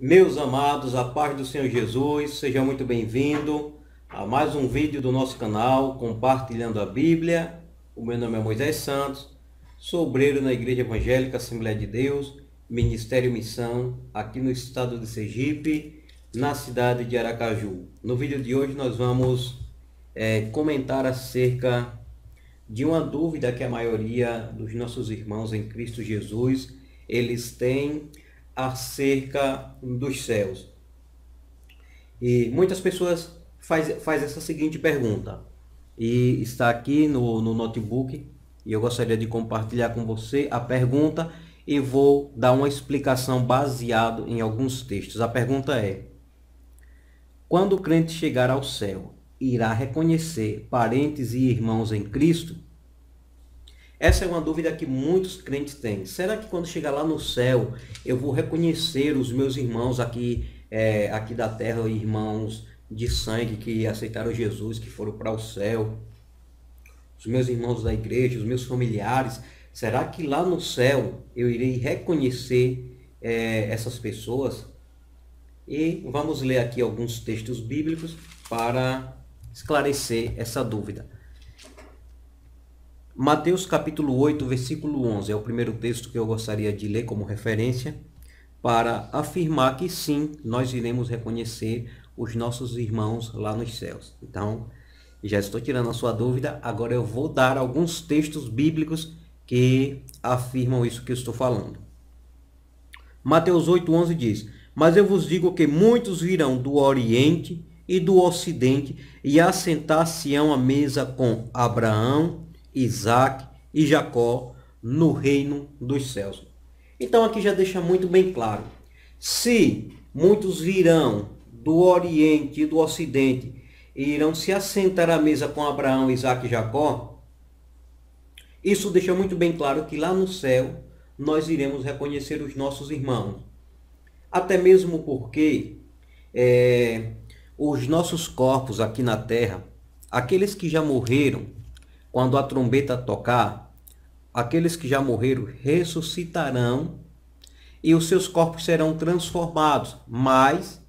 Meus amados, a paz do Senhor Jesus, seja muito bem-vindo a mais um vídeo do nosso canal Compartilhando a Bíblia. O meu nome é Moisés Santos, sou obreiro na Igreja Evangélica Assembleia de Deus, Ministério Missão, aqui no estado de Sergipe, na cidade de Aracaju. No vídeo de hoje nós vamos é, comentar acerca de uma dúvida que a maioria dos nossos irmãos em Cristo Jesus eles têm acerca dos céus. E muitas pessoas faz, faz essa seguinte pergunta, e está aqui no, no notebook, e eu gostaria de compartilhar com você a pergunta e vou dar uma explicação baseado em alguns textos. A pergunta é: Quando o crente chegar ao céu, irá reconhecer parentes e irmãos em Cristo? Essa é uma dúvida que muitos crentes têm. Será que quando chegar lá no céu, eu vou reconhecer os meus irmãos aqui, é, aqui da terra, irmãos de sangue que aceitaram Jesus, que foram para o céu? Os meus irmãos da igreja, os meus familiares, será que lá no céu eu irei reconhecer é, essas pessoas? E vamos ler aqui alguns textos bíblicos para esclarecer essa dúvida. Mateus capítulo 8, versículo 11 é o primeiro texto que eu gostaria de ler como referência para afirmar que sim, nós iremos reconhecer os nossos irmãos lá nos céus. Então, já estou tirando a sua dúvida, agora eu vou dar alguns textos bíblicos que afirmam isso que eu estou falando. Mateus 11 diz: "Mas eu vos digo que muitos virão do oriente e do ocidente e assentar-se-ão à mesa com Abraão, Isaac e Jacó no reino dos céus. Então aqui já deixa muito bem claro. Se muitos virão do Oriente e do Ocidente e irão se assentar à mesa com Abraão, Isaac e Jacó, isso deixa muito bem claro que lá no céu nós iremos reconhecer os nossos irmãos. Até mesmo porque é, os nossos corpos aqui na terra, aqueles que já morreram, quando a trombeta tocar, aqueles que já morreram ressuscitarão e os seus corpos serão transformados. Mas,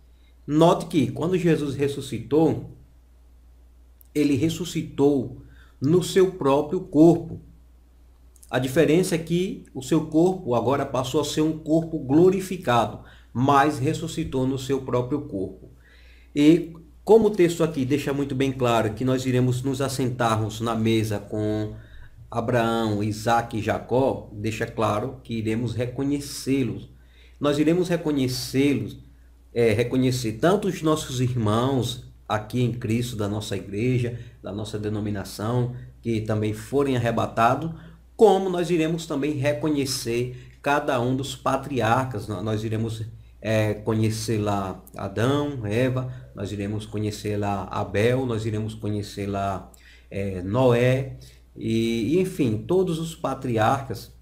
note que quando Jesus ressuscitou, ele ressuscitou no seu próprio corpo. A diferença é que o seu corpo agora passou a ser um corpo glorificado, mas ressuscitou no seu próprio corpo. E como o texto aqui deixa muito bem claro que nós iremos nos assentarmos na mesa com Abraão, Isaac e Jacó, deixa claro que iremos reconhecê-los. Nós iremos reconhecê-los, é, reconhecer tanto os nossos irmãos aqui em Cristo, da nossa igreja, da nossa denominação, que também forem arrebatados, como nós iremos também reconhecer cada um dos patriarcas. Nós iremos é, conhecer lá Adão, Eva, nós iremos conhecê-la Abel, nós iremos conhecê-la é, Noé, e, e enfim, todos os patriarcas,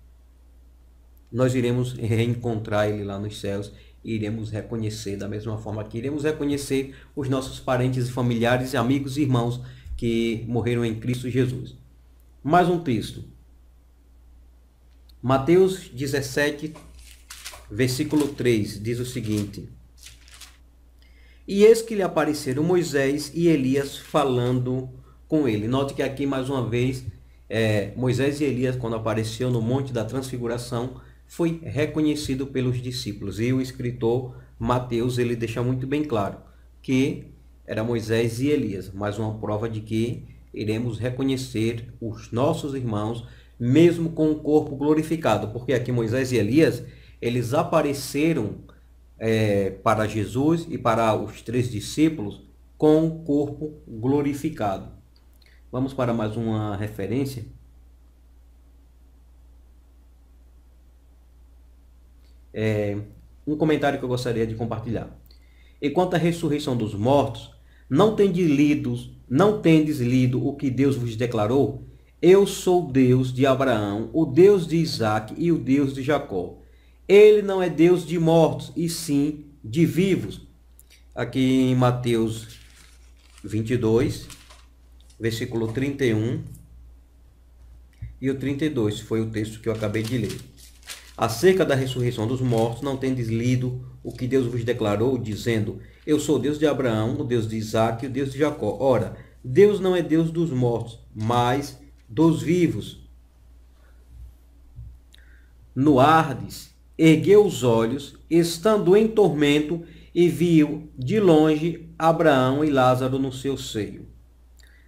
nós iremos reencontrar ele lá nos céus iremos reconhecer da mesma forma que iremos reconhecer os nossos parentes e familiares, amigos e irmãos que morreram em Cristo Jesus. Mais um texto. Mateus 17, versículo 3 diz o seguinte: e eis que lhe apareceram Moisés e Elias falando com ele. Note que aqui, mais uma vez, é, Moisés e Elias, quando apareceu no Monte da Transfiguração, foi reconhecido pelos discípulos. E o escritor Mateus, ele deixa muito bem claro que era Moisés e Elias, mais uma prova de que iremos reconhecer os nossos irmãos, mesmo com o corpo glorificado, porque aqui Moisés e Elias, eles apareceram é, para Jesus e para os três discípulos com o corpo glorificado. Vamos para mais uma referência. É, um comentário que eu gostaria de compartilhar. Enquanto a ressurreição dos mortos, não tendes lido, não tendes lido o que Deus vos declarou? Eu sou Deus de Abraão, o Deus de Isaac e o Deus de Jacó. Ele não é Deus de mortos, e sim de vivos. Aqui em Mateus 22, versículo 31 e o 32, foi o texto que eu acabei de ler. Acerca da ressurreição dos mortos, não tendes lido o que Deus vos declarou, dizendo: Eu sou o Deus de Abraão, o Deus de Isaac e o Deus de Jacó. Ora, Deus não é Deus dos mortos, mas dos vivos. No Ardes, ergueu os olhos, estando em tormento, e viu de longe Abraão e Lázaro no seu seio.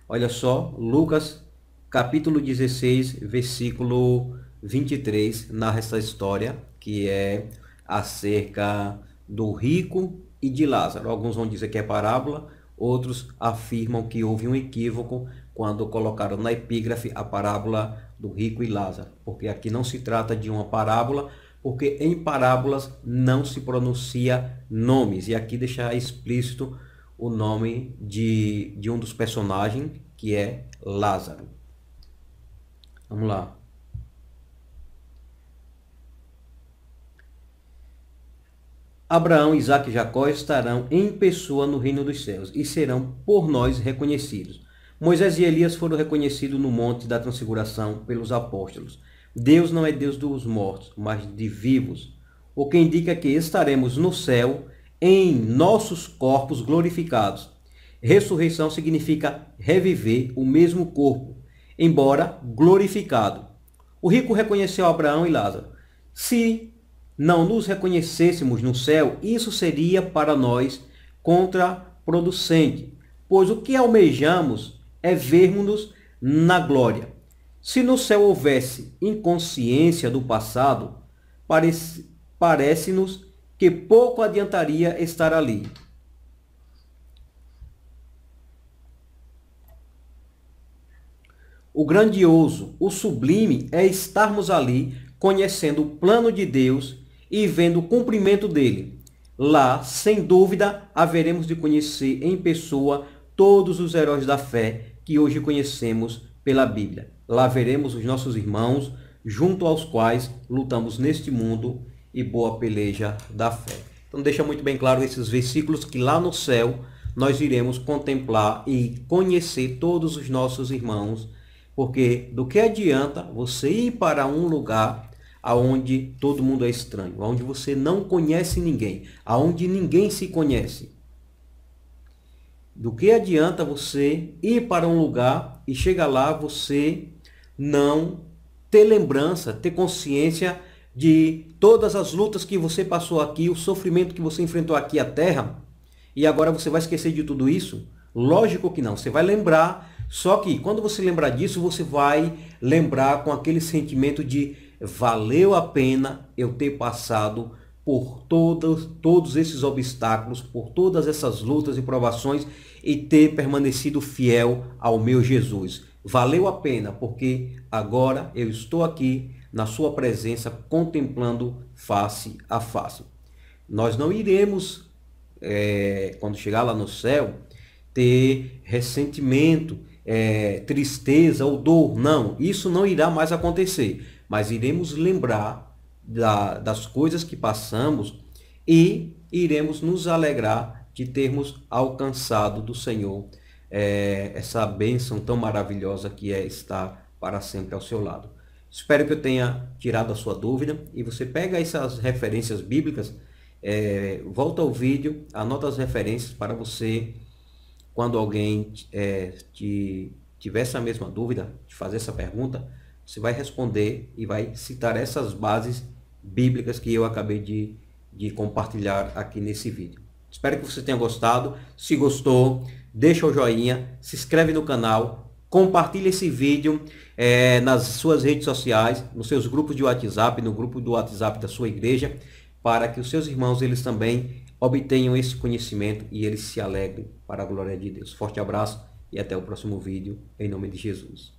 Olha só, Lucas capítulo 16, versículo 23, narra essa história que é acerca do rico e de Lázaro. Alguns vão dizer que é parábola, outros afirmam que houve um equívoco quando colocaram na epígrafe a parábola do rico e Lázaro, porque aqui não se trata de uma parábola, porque em parábolas não se pronuncia nomes. E aqui deixar explícito o nome de, de um dos personagens, que é Lázaro. Vamos lá. Abraão, Isaac e Jacó estarão em pessoa no reino dos céus e serão por nós reconhecidos. Moisés e Elias foram reconhecidos no monte da transfiguração pelos apóstolos. Deus não é Deus dos mortos, mas de vivos. O que indica que estaremos no céu em nossos corpos glorificados. Ressurreição significa reviver o mesmo corpo, embora glorificado. O rico reconheceu Abraão e Lázaro. Se não nos reconhecêssemos no céu, isso seria para nós contraproducente, pois o que almejamos é vermos-nos na glória. Se no céu houvesse inconsciência do passado, parece-nos parece que pouco adiantaria estar ali. O grandioso, o sublime é estarmos ali conhecendo o plano de Deus e vendo o cumprimento dele. Lá, sem dúvida, haveremos de conhecer em pessoa todos os heróis da fé que hoje conhecemos pela Bíblia lá veremos os nossos irmãos, junto aos quais lutamos neste mundo e boa peleja da fé. Então deixa muito bem claro esses versículos que lá no céu nós iremos contemplar e conhecer todos os nossos irmãos, porque do que adianta você ir para um lugar aonde todo mundo é estranho, aonde você não conhece ninguém, aonde ninguém se conhece? Do que adianta você ir para um lugar e chega lá você não ter lembrança, ter consciência de todas as lutas que você passou aqui, o sofrimento que você enfrentou aqui à Terra, e agora você vai esquecer de tudo isso? Lógico que não, você vai lembrar, só que quando você lembrar disso, você vai lembrar com aquele sentimento de valeu a pena eu ter passado por todos, todos esses obstáculos, por todas essas lutas e provações e ter permanecido fiel ao meu Jesus. Valeu a pena, porque agora eu estou aqui na sua presença contemplando face a face. Nós não iremos, é, quando chegar lá no céu, ter ressentimento, é, tristeza ou dor. Não, isso não irá mais acontecer. Mas iremos lembrar da, das coisas que passamos e iremos nos alegrar de termos alcançado do Senhor é, essa bênção tão maravilhosa que é estar para sempre ao seu lado. Espero que eu tenha tirado a sua dúvida e você pega essas referências bíblicas, é, volta ao vídeo, anota as referências para você, quando alguém é, te, tiver essa mesma dúvida, te fazer essa pergunta, você vai responder e vai citar essas bases bíblicas que eu acabei de, de compartilhar aqui nesse vídeo. Espero que você tenha gostado. Se gostou, deixa o joinha, se inscreve no canal, compartilha esse vídeo é, nas suas redes sociais, nos seus grupos de WhatsApp, no grupo do WhatsApp da sua igreja, para que os seus irmãos eles também obtenham esse conhecimento e eles se alegrem para a glória de Deus. Forte abraço e até o próximo vídeo, em nome de Jesus.